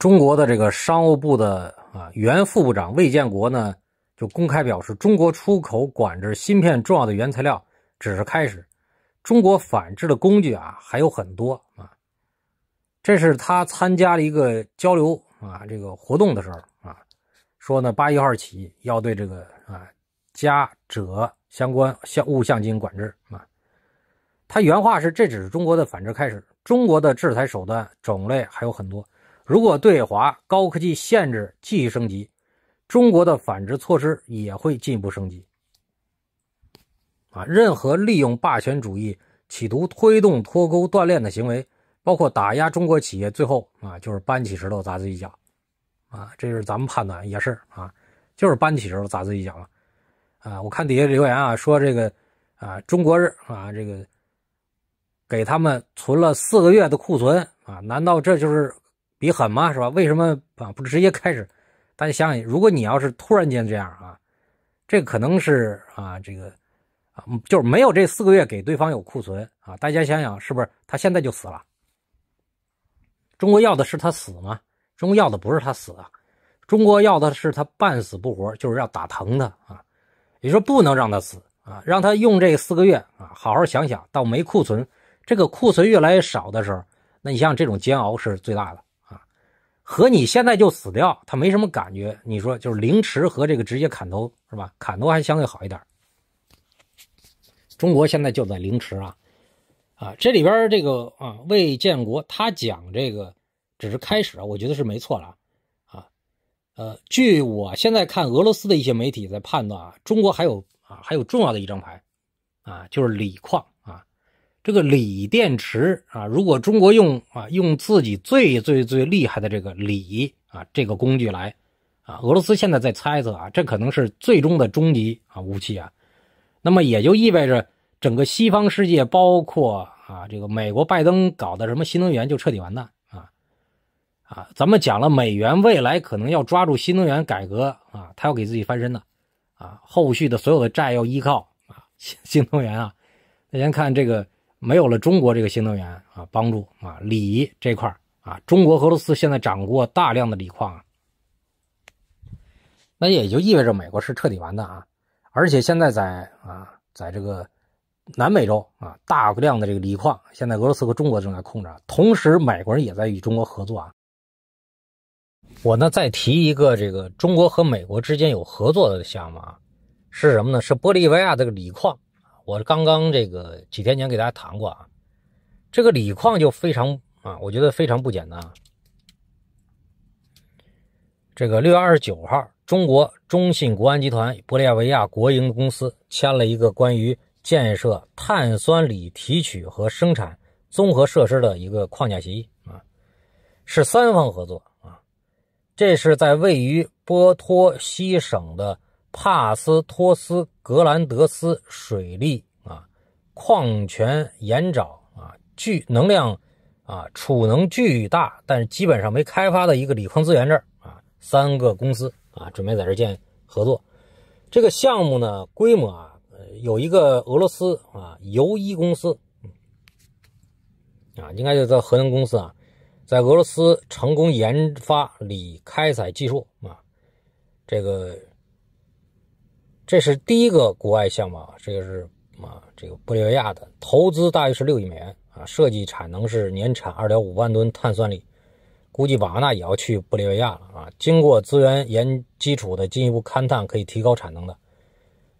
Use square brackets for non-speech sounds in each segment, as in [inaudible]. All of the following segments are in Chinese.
中国的这个商务部的啊原副部长魏建国呢，就公开表示，中国出口管制芯片重要的原材料只是开始，中国反制的工具啊还有很多啊。这是他参加了一个交流啊这个活动的时候啊，说呢八一号起要对这个啊加者相关项物项进行管制啊。他原话是这只是中国的反制开始，中国的制裁手段种类还有很多。如果对华高科技限制继续升级，中国的反制措施也会进一步升级。啊，任何利用霸权主义企图推动脱钩断链的行为，包括打压中国企业，最后啊就是搬起石头砸自己脚。啊，这是咱们判断也是啊，就是搬起石头砸自己脚了。啊，我看底下留言啊说这个啊中国日啊这个给他们存了四个月的库存啊，难道这就是？比狠嘛，是吧？为什么啊？不直接开始？大家想想，如果你要是突然间这样啊，这可能是啊，这个啊，就是没有这四个月给对方有库存啊。大家想想，是不是他现在就死了？中国要的是他死吗？中国要的不是他死啊，中国要的是他半死不活，就是要打疼他啊。你说不能让他死啊，让他用这四个月啊，好好想想，到没库存，这个库存越来越少的时候，那你像这种煎熬是最大的。和你现在就死掉，他没什么感觉。你说就是凌迟和这个直接砍头是吧？砍头还相对好一点中国现在就在凌迟啊，啊，这里边这个啊，魏建国他讲这个只是开始啊，我觉得是没错了啊。呃，据我现在看俄罗斯的一些媒体在判断啊，中国还有啊还有重要的一张牌啊，就是锂矿。这个锂电池啊，如果中国用啊用自己最最最厉害的这个锂啊这个工具来啊，俄罗斯现在在猜测啊，这可能是最终的终极啊武器啊。那么也就意味着整个西方世界，包括啊这个美国拜登搞的什么新能源就彻底完蛋啊啊。咱们讲了，美元未来可能要抓住新能源改革啊，他要给自己翻身的啊，后续的所有的债要依靠啊新新能源啊。那先看这个。没有了中国这个新能源啊，帮助啊，锂这块啊，中国、俄罗斯现在掌握大量的锂矿，那也就意味着美国是彻底完蛋啊！而且现在在啊，在这个南美洲啊，大量的这个锂矿现在俄罗斯和中国正在控制，同时美国人也在与中国合作啊。我呢再提一个，这个中国和美国之间有合作的项目啊，是什么呢？是玻利维亚这个锂矿。我刚刚这个几天前给大家谈过啊，这个锂矿就非常啊，我觉得非常不简单。这个六月二十九号，中国中信国安集团、玻利维亚国营公司签了一个关于建设碳酸锂提取和生产综合设施的一个框架协议啊，是三方合作啊，这是在位于波托西省的。帕斯托斯格兰德斯水利啊，矿泉盐沼啊，巨能量啊，储能巨大，但是基本上没开发的一个锂矿资源这儿啊，三个公司啊，准备在这建合作。这个项目呢，规模啊，有一个俄罗斯啊，油一公司啊，应该就是核能公司啊，在俄罗斯成功研发锂开采技术啊，这个。这是第一个国外项目，啊，这个是啊，这个玻利维亚的投资大约是六亿美元啊，设计产能是年产二点五万吨碳酸锂，估计瓦纳也要去玻利维亚了啊。经过资源研基础的进一步勘探，可以提高产能的。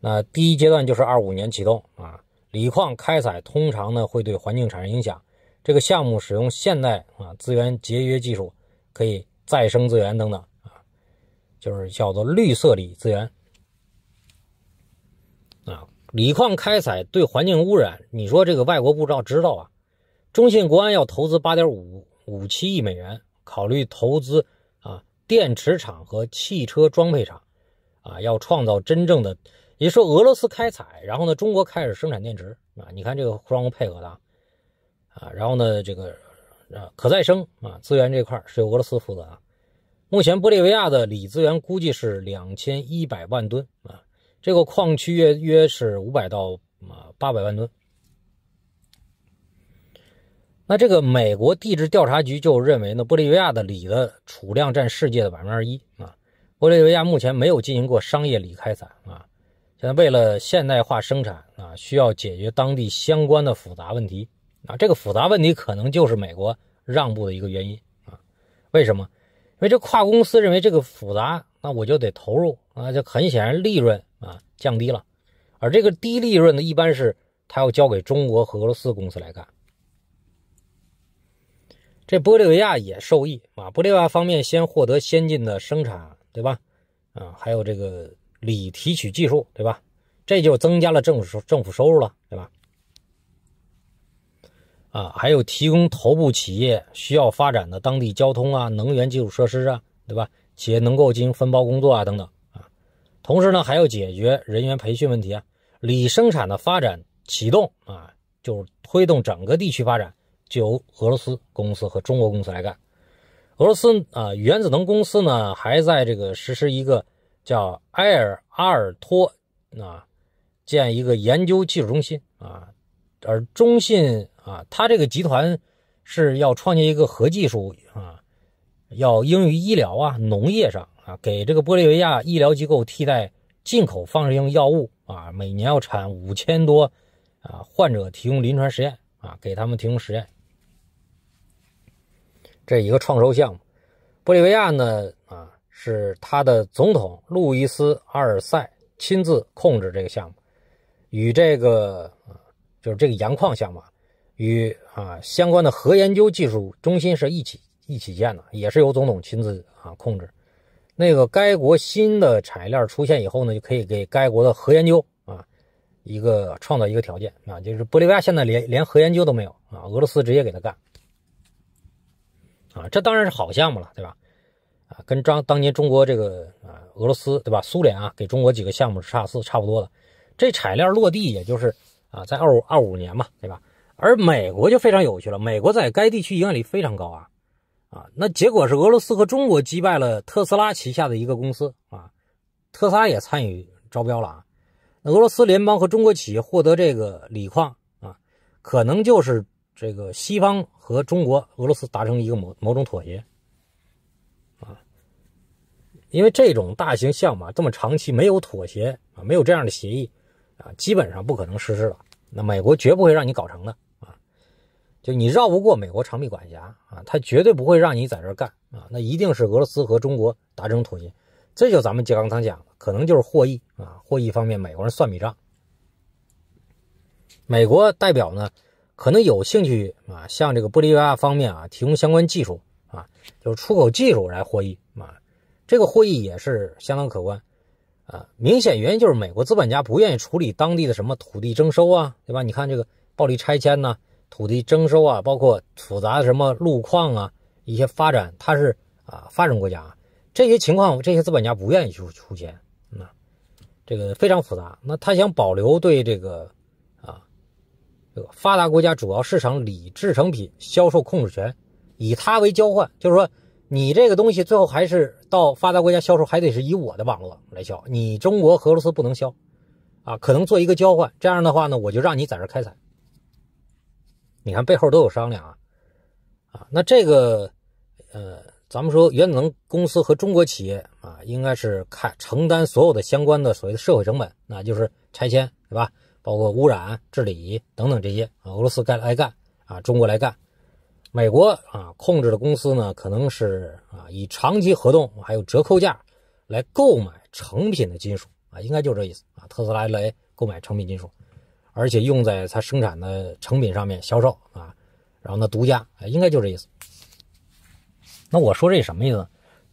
那第一阶段就是二五年启动啊。锂矿开采通常呢会对环境产生影响，这个项目使用现代啊资源节约技术，可以再生资源等等啊，就是叫做绿色锂资源。锂矿开采对环境污染，你说这个外国不知道知道啊？中信国安要投资八点五五七亿美元，考虑投资啊电池厂和汽车装配厂，啊，要创造真正的，也说俄罗斯开采，然后呢，中国开始生产电池啊？你看这个双方配合的啊，然后呢，这个啊可再生啊资源这块是由俄罗斯负责。目前玻利维亚的锂资源估计是两千一百万吨啊。这个矿区约约是五百到啊八百万吨。那这个美国地质调查局就认为呢，玻利维亚的锂的储量占世界的百分之二一啊。玻利维亚目前没有进行过商业锂开采啊。现在为了现代化生产啊，需要解决当地相关的复杂问题啊。这个复杂问题可能就是美国让步的一个原因啊。为什么？因为这跨国公司认为这个复杂。那我就得投入啊，就很显然利润啊降低了，而这个低利润呢，一般是他要交给中国和俄罗斯公司来干。这玻利维亚也受益啊，玻利维亚方面先获得先进的生产，对吧？啊，还有这个锂提取技术，对吧？这就增加了政府收政府收入了，对吧？啊，还有提供头部企业需要发展的当地交通啊、能源基础设施啊，对吧？企业能够进行分包工作啊，等等啊，同时呢，还要解决人员培训问题啊。锂生产的发展启动啊，就推动整个地区发展，就由俄罗斯公司和中国公司来干。俄罗斯啊，原子能公司呢，还在这个实施一个叫埃尔阿尔托啊，建一个研究技术中心啊，而中信啊，它这个集团是要创建一个核技术啊。要用于医疗啊，农业上啊，给这个玻利维亚医疗机构替代进口放射性药物啊，每年要产五千多啊，患者提供临床实验啊，给他们提供实验，这一个创收项目。玻利维亚呢啊，是他的总统路易斯阿尔塞亲自控制这个项目，与这个啊，就是这个盐矿项目，与啊相关的核研究技术中心是一起。一起建的，也是由总统亲自啊控制。那个该国新的产业链出现以后呢，就可以给该国的核研究啊一个创造一个条件啊。就是玻利维亚现在连连核研究都没有啊，俄罗斯直接给他干啊，这当然是好项目了，对吧？啊，跟张当年中国这个啊俄罗斯对吧苏联啊给中国几个项目差是差不多的。这产业链落地也就是啊在二五二五年嘛，对吧？而美国就非常有趣了，美国在该地区影响力非常高啊。啊，那结果是俄罗斯和中国击败了特斯拉旗下的一个公司啊，特斯拉也参与招标了啊。那俄罗斯联邦和中国企业获得这个锂矿啊，可能就是这个西方和中国、俄罗斯达成一个某某种妥协啊。因为这种大型项目这么长期没有妥协啊，没有这样的协议啊，基本上不可能实施了。那美国绝不会让你搞成的。就你绕不过美国长臂管辖啊，他绝对不会让你在这干啊，那一定是俄罗斯和中国达成妥协，这就咱们就刚刚讲的，可能就是获益啊，获益方面，美国人算笔账，美国代表呢可能有兴趣啊，向这个玻利维亚方面啊提供相关技术啊，就是出口技术来获益啊，这个获益也是相当可观啊，明显原因就是美国资本家不愿意处理当地的什么土地征收啊，对吧？你看这个暴力拆迁呢。土地征收啊，包括复杂的什么路况啊，一些发展，它是啊，发展国家这些情况，这些资本家不愿意去出钱，那这个非常复杂。那他想保留对这个啊，这个发达国家主要市场锂制成品销售控制权，以它为交换，就是说你这个东西最后还是到发达国家销售，还得是以我的网络来销，你中国、俄罗斯不能销，啊，可能做一个交换，这样的话呢，我就让你在这开采。你看背后都有商量啊，啊，那这个，呃，咱们说原子能公司和中国企业啊，应该是看承担所有的相关的所谓的社会成本，那就是拆迁是吧？包括污染治理等等这些啊，俄罗斯该来干啊，中国来干，美国啊控制的公司呢，可能是啊以长期合同还有折扣价来购买成品的金属啊，应该就这意思啊，特斯拉来购买成品金属。而且用在它生产的成品上面销售啊，然后呢，独家，应该就这意思。那我说这什么意思？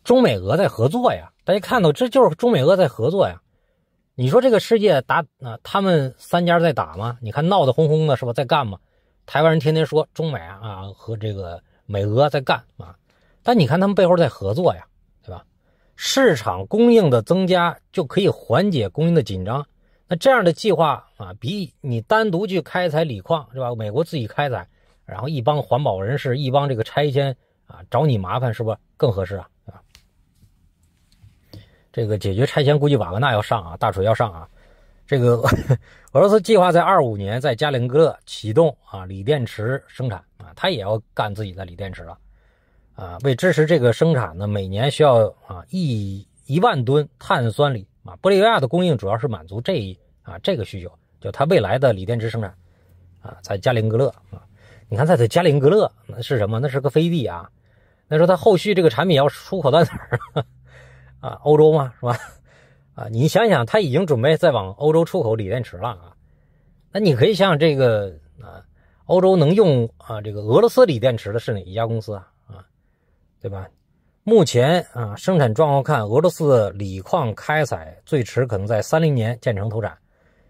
中美俄在合作呀，大家看到这就是中美俄在合作呀。你说这个世界打啊，他们三家在打吗？你看闹得哄哄的是吧，在干吗？台湾人天天说中美啊和这个美俄在干啊，但你看他们背后在合作呀，对吧？市场供应的增加就可以缓解供应的紧张，那这样的计划。啊，比你单独去开采锂矿是吧？美国自己开采，然后一帮环保人士，一帮这个拆迁啊，找你麻烦是不？更合适啊，啊。这个解决拆迁，估计瓦格纳要上啊，大锤要上啊。这个 [laughs] 俄罗斯计划在二五年在加林格勒启动啊锂电池生产啊，他也要干自己的锂电池了啊。为支持这个生产呢，每年需要啊一一万吨碳酸锂啊，玻利维亚的供应主要是满足这一啊这个需求。就它未来的锂电池生产啊，在加林格勒啊，你看它在加林格勒那是什么？那是个飞地啊。那说它后续这个产品要出口到哪儿 [laughs] 啊？欧洲吗？是吧？啊，你想想，它已经准备再往欧洲出口锂电池了啊。那你可以想想这个啊，欧洲能用啊这个俄罗斯锂电池的是哪一家公司啊？啊，对吧？目前啊，生产状况看，俄罗斯锂矿开采最迟可能在三零年建成投产。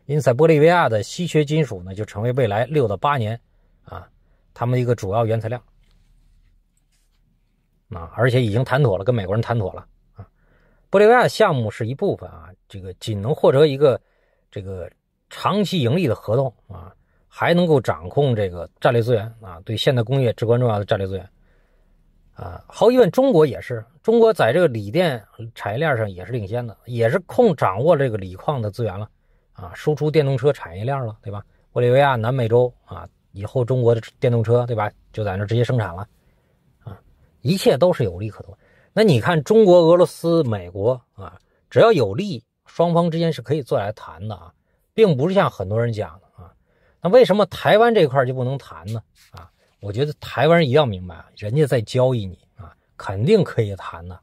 因此，玻利维亚的稀缺金属呢，就成为未来六到八年啊，他们一个主要原材料啊，而且已经谈妥了，跟美国人谈妥了啊。玻利维亚项目是一部分啊，这个仅能获得一个这个长期盈利的合同啊，还能够掌控这个战略资源啊，对现代工业至关重要的战略资源啊。毫无疑问，中国也是，中国在这个锂电产业链上也是领先的，也是控掌握这个锂矿的资源了。啊，输出电动车产业链了，对吧？玻利维亚、南美洲啊，以后中国的电动车，对吧？就在那直接生产了，啊，一切都是有利可图。那你看，中国、俄罗斯、美国啊，只要有利，双方之间是可以下来谈的啊，并不是像很多人讲的啊。那为什么台湾这块就不能谈呢？啊，我觉得台湾人一样明白，人家在交易你啊，肯定可以谈的。